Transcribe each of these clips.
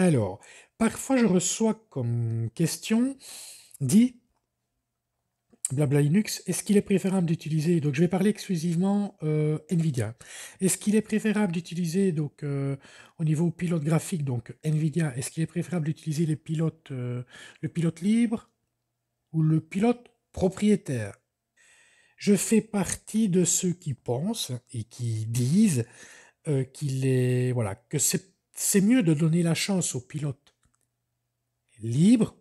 Alors, parfois je reçois comme question, dit, Blabla Linux, est-ce qu'il est préférable d'utiliser, donc je vais parler exclusivement euh, NVIDIA, est-ce qu'il est préférable d'utiliser, donc euh, au niveau pilote graphique, donc NVIDIA, est-ce qu'il est préférable d'utiliser les pilotes, euh, le pilote libre ou le pilote propriétaire Je fais partie de ceux qui pensent et qui disent qu'il est, voilà, que c'est c'est mieux de donner la chance au pilote libre,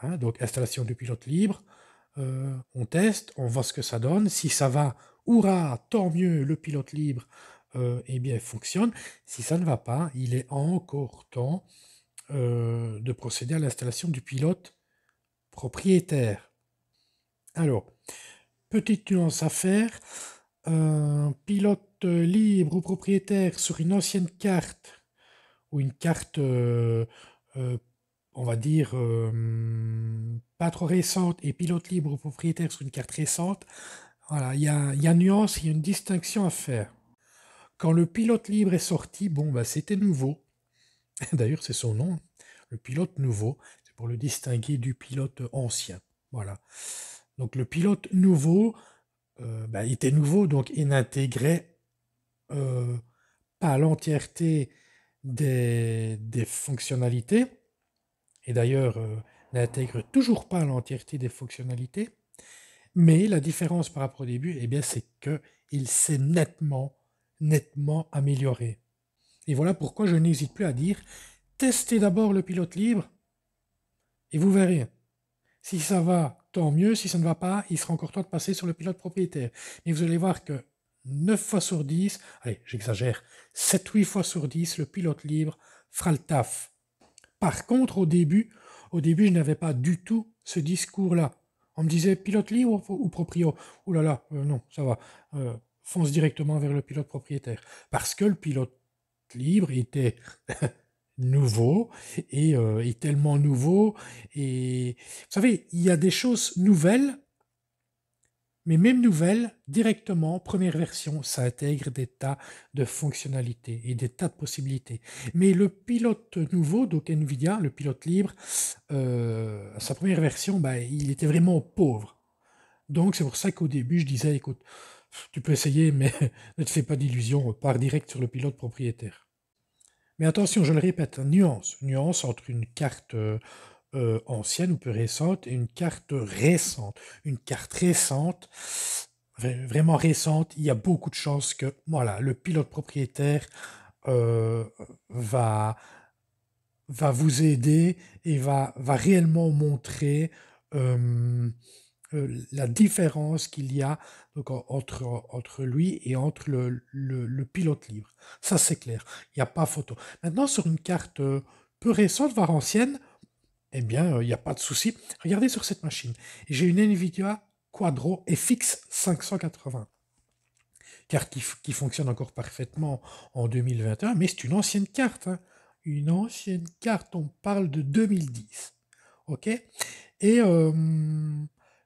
hein, donc installation du pilote libre, euh, on teste, on voit ce que ça donne, si ça va, hurrah, tant mieux, le pilote libre, euh, eh bien, fonctionne. Si ça ne va pas, il est encore temps euh, de procéder à l'installation du pilote propriétaire. Alors, petite nuance à faire, un pilote libre ou propriétaire sur une ancienne carte ou une carte, euh, euh, on va dire, euh, pas trop récente et pilote libre ou propriétaire sur une carte récente, voilà, il y a, y nuance, il y a une distinction à faire. Quand le pilote libre est sorti, bon, bah, c'était nouveau. D'ailleurs, c'est son nom, le pilote nouveau. C'est pour le distinguer du pilote ancien. Voilà. Donc le pilote nouveau, euh, bah, il était nouveau, donc il n'intégrait euh, pas l'entièreté des, fonctionnalités, et d'ailleurs euh, n'intègre toujours pas l'entièreté des fonctionnalités, mais la différence par rapport au début, et eh bien, c'est qu'il s'est nettement, nettement amélioré. Et voilà pourquoi je n'hésite plus à dire, testez d'abord le pilote libre, et vous verrez. Si ça va, tant mieux. Si ça ne va pas, il sera encore temps de passer sur le pilote propriétaire. Mais vous allez voir que 9 fois sur 10, allez, j'exagère, 7-8 fois sur 10, le pilote libre fera le taf. Par contre, au début, au début, je n'avais pas du tout ce discours-là. On me disait pilote libre ou, proprio. Ouh là là, euh, non, ça va. Euh, fonce directement vers le pilote propriétaire. Parce que le pilote libre était nouveau euh, et, tellement nouveau. Et vous savez, il y a des choses nouvelles, mais même nouvelles, directement, première version, ça intègre des tas de fonctionnalités et des tas de possibilités. Mais le pilote nouveau, donc NVIDIA, le pilote libre, euh, sa première version, bah, il était vraiment pauvre. Donc c'est pour ça qu'au début, je disais, écoute, tu peux essayer, mais ne te fais pas d'illusions, pars direct sur le pilote propriétaire. Mais attention, je le répète, hein, nuance, nuance entre une carte euh, euh, ancienne ou peu récente et une carte récente. Une carte récente, vraiment récente, il y a beaucoup de chances que voilà, le pilote propriétaire euh, va, va vous aider et va, va réellement montrer euh, la différence qu'il y a donc, entre, entre lui et entre le, pilote libre. Ça, c'est clair. Il n'y a pas photo. Maintenant, sur une carte euh, peu récente, voire ancienne, eh bien, euh, il n'y a pas de souci. Regardez sur cette machine. J'ai une NVIDIA Quadro FX 580 carte qui, qui, fonctionne encore parfaitement en 2021, mais c'est une ancienne carte. Hein. Une ancienne carte, on parle de 2010. OK Et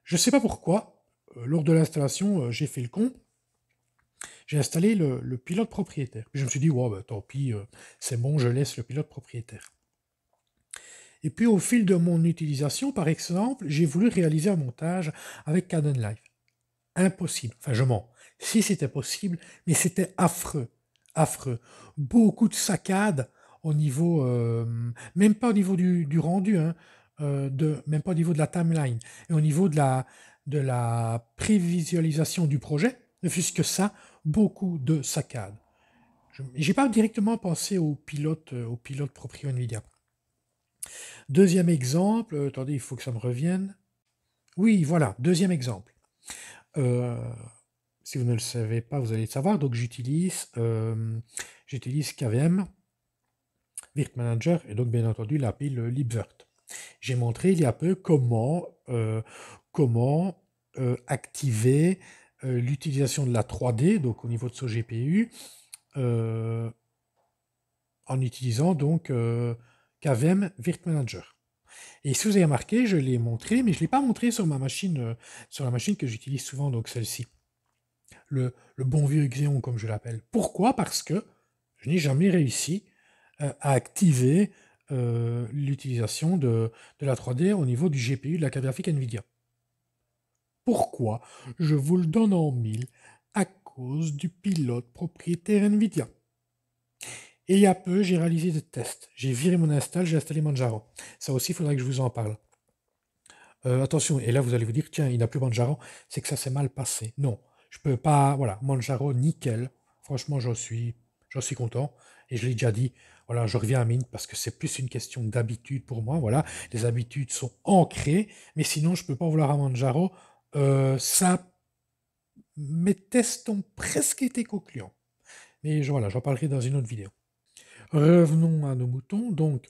je ne sais pas pourquoi, euh, lors de l'installation, euh, j'ai fait le con. J'ai installé le, pilote propriétaire. je me suis dit, ouais, ben, tant pis, euh, c'est bon, je laisse le pilote propriétaire. Et puis au fil de mon utilisation, par exemple, j'ai voulu réaliser un montage avec Canon Live. Impossible. Enfin, je mens. Si c'était possible, mais c'était affreux. Affreux. Beaucoup de saccades au niveau, même pas au niveau du, rendu. Hein. Euh, de, même pas au niveau de la timeline, et au niveau de la, de la prévisualisation du projet, ne fût-ce que ça, beaucoup de saccades. j'ai pas directement pensé au pilote euh, au pilote proprio NVIDIA. Deuxième exemple, euh, attendez, il faut que ça me revienne. Oui, voilà, deuxième exemple. si vous ne le savez pas, vous allez le savoir. Donc j'utilise j'utilise KVM, Virt Manager et donc bien entendu la pile Libvirt. J'ai montré il y a peu comment, euh, comment euh, activer euh, l'utilisation de la 3D, donc au niveau de ce GPU, en utilisant donc KVM Virt Manager. Et si vous avez remarqué, je l'ai montré, mais je ne l'ai pas montré sur ma machine, sur la machine que j'utilise souvent, donc celle-ci. Le, le, bon vieux Xeon, comme je l'appelle. Pourquoi Parce que je n'ai jamais réussi à activer euh, l'utilisation de, la 3D au niveau du GPU de la carte graphique NVIDIA. Pourquoi Je vous le donne en mille à cause du pilote propriétaire NVIDIA. Et il y a peu, j'ai réalisé des tests. J'ai viré mon install, j'ai installé Manjaro. Ça aussi, il faudrait que je vous en parle. Euh, attention, et là vous allez vous dire, tiens, il n'a plus Manjaro, c'est que ça s'est mal passé. Non, je peux pas, voilà, Manjaro, nickel. Franchement, suis, j'en suis content. Et je l'ai déjà dit, voilà, je reviens à Mint parce que c'est plus une question d'habitude pour moi. Voilà, les habitudes sont ancrées, mais sinon, je ne peux pas vouloir à Manjaro. Euh, ça, mes tests ont presque été concluants. Mais je, voilà, j'en parlerai dans une autre vidéo. Revenons à nos moutons. Donc,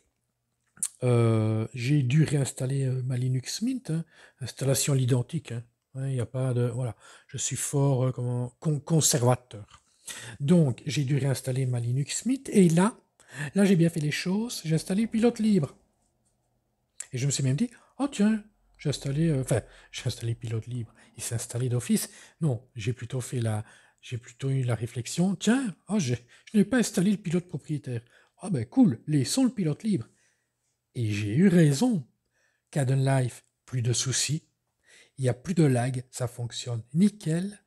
euh, j'ai dû réinstaller euh, ma Linux Mint, hein. installation à l'identique. Il hein. n'y a pas de. Voilà, je suis fort comment, conservateur. Donc, j'ai dû réinstaller ma Linux Mint et là, Là, j'ai bien fait les choses, j'ai installé Pilote Libre. Et je me suis même dit, oh tiens, j'ai installé, euh, enfin, j'ai installé Pilote Libre, il s'est installé d'office. Non, j'ai plutôt fait la, j'ai plutôt eu la réflexion, tiens, oh, je, n'ai pas installé le pilote propriétaire. Ah oh, ben cool, laissons le pilote libre. Et j'ai eu raison. Caden Life, plus de soucis, il n'y a plus de lag, ça fonctionne nickel.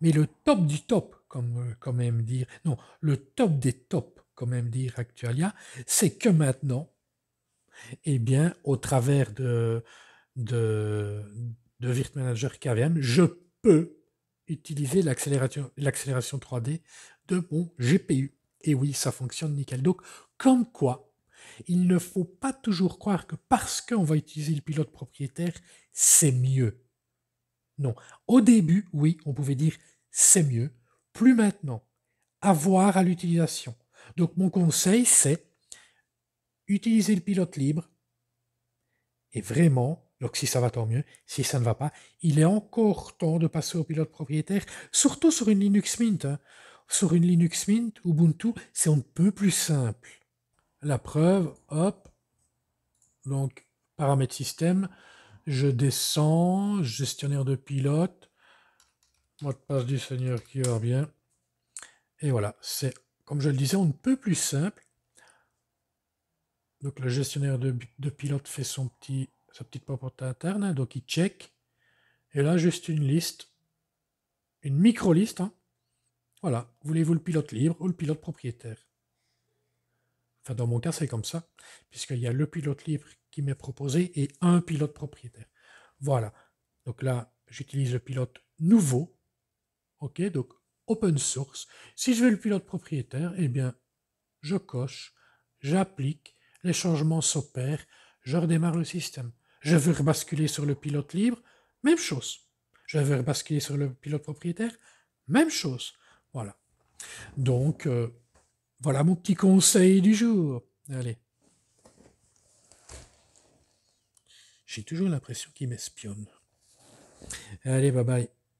Mais le top du top, comme, euh, comme aime dire, non, le top des tops, même dire Actualia, c'est que maintenant, eh bien, au travers de, de, de Virt Manager KVM, je peux utiliser l'accélération 3D de mon GPU. Et oui, ça fonctionne nickel. Donc, comme quoi, il ne faut pas toujours croire que parce qu'on va utiliser le pilote propriétaire, c'est mieux. Non. Au début, oui, on pouvait dire c'est mieux. Plus maintenant. Avoir à l'utilisation. Donc mon conseil, c'est utiliser le pilote libre. Et vraiment, donc si ça va tant mieux, si ça ne va pas, il est encore temps de passer au pilote propriétaire, surtout sur une Linux Mint. Hein. Sur une Linux Mint, Ubuntu, c'est un peu plus simple. La preuve, hop, donc paramètres système, je descends, gestionnaire de pilote, mot de passe du seigneur qui va bien. Et voilà, c'est comme je le disais, on ne peut plus simple. Donc le gestionnaire de, pilote fait son petit, sa petite interne, hein. donc il check. Et là, juste une liste, une micro-liste. Hein. Voilà, voulez-vous le pilote libre ou le pilote propriétaire Enfin, dans mon cas, c'est comme ça, puisqu'il y a le pilote libre qui m'est proposé et un pilote propriétaire. Voilà. Donc là, j'utilise le pilote nouveau. OK, donc open source. Si je veux le pilote propriétaire, eh bien, je coche, j'applique, les changements s'opèrent, je redémarre le système. Je veux rebasculer sur le pilote libre, même chose. Je veux rebasculer sur le pilote propriétaire, même chose. Voilà. Donc, euh, voilà mon petit conseil du jour. Allez. J'ai toujours l'impression qu'il m'espionne. Allez, bye bye.